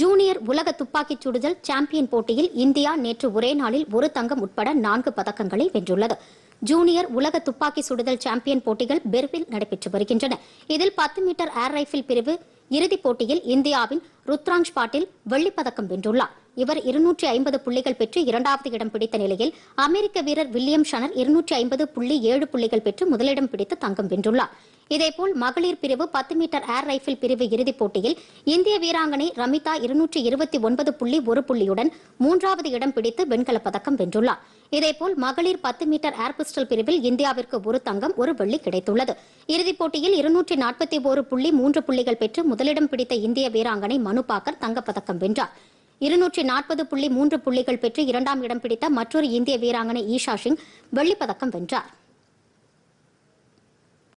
junior உலக துப்பாக்கிச் சுடுதல் சாம்பியன் போட்டியில் இந்தியா நேற்று ஒரே நாளில் ஒரு தங்கம் உட்பட நான்கு பதக்கங்களை வென்றுள்ளது ஜூனியர் உலக துப்பாக்கி சுடுதல் சாம்பியன் போட்டிகள் பெர்வில் நடைபெற்று வருகின்றன இதில் பத்து மீட்டர் ஏர் ரைபிள் பிரிவு இறுதிப் போட்டியில் இந்தியாவின் ருத்ராங்ஷ் பாட்டில் வெள்ளிப்பதக்கம் வென்றுள்ளார் இவர் இருநூற்றி ஐம்பது புள்ளிகள் பெற்று இரண்டாவது இடம் பிடித்த நிலையில் அமெரிக்க வீரர் வில்லியம் ஷனர் இருநூற்றி ஐம்பது புள்ளி ஏழு புள்ளிகள் பெற்று முதலிடம் பிடித்து தங்கம் வென்றுள்ளார் இதேபோல் மகளிர் பிரிவு பத்து மீட்டர் ஏர் ரைபிள் பிரிவு இறுதிப் போட்டியில் இந்திய வீராங்கனை ரமிதா இருநூற்றி இருபத்தி ஒன்பது புள்ளி ஒரு புள்ளியுடன் மூன்றாவது இடம் பிடித்து வெண்கலப் பதக்கம் வென்றுள்ளார் இதேபோல் மகளிர் பத்து மீட்டர் ஏர் பிஸ்டல் பிரிவில் இந்தியாவிற்கு ஒரு தங்கம் ஒரு வெள்ளி கிடைத்துள்ளது இறுதிப் போட்டியில் இருநூற்றி நாற்பத்தி ஒரு புள்ளி மூன்று புள்ளிகள் பெற்று முதலிடம் பிடித்த இந்திய வீராங்கனை மனு பாக்கர் தங்கப்பதக்கம் வென்றார் இருநூற்றி நாற்பது புள்ளி மூன்று புள்ளிகள் பெற்று இரண்டாம் இடம் பிடித்த மற்றொரு இந்திய வீராங்கனை ஈஷா சிங் வெள்ளிப்பதக்கம் வென்றாா்